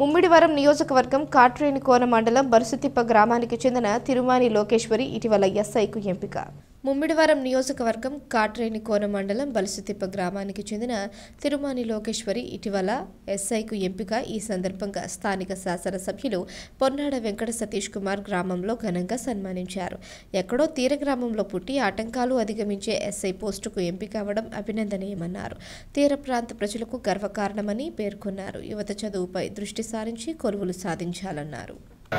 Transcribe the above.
ముమ్మిడివరం నియోజకవర్గం కాట్రేనికోన మండలం బరుసుతిప్ప గ్రామానికి చెందిన తిరుమాని లోకేశ్వరి ఇటీవల ఎస్ఐకు ఎంపిక ముమ్మిడివారం నియోజకవర్గం కాట్రేనికోన మండలం బలసుతిప్ప గ్రామానికి చెందిన తిరుమాని లోకేశ్వరి ఇటీవల ఎస్ఐకు ఎంపిక ఈ సందర్భంగా స్థానిక శాసనసభ్యులు పొన్నాడ వెంకట సతీష్ కుమార్ గ్రామంలో ఘనంగా సన్మానించారు ఎక్కడో తీర గ్రామంలో పుట్టి ఆటంకాలు అధిగమించే ఎస్ఐ పోస్టుకు ఎంపిక అవ్వడం అభినందనీయమన్నారు తీర ప్రాంత ప్రజలకు గర్వకారణమని పేర్కొన్నారు యువత చదువుపై దృష్టి సారించి కొలువులు సాధించాలన్నారు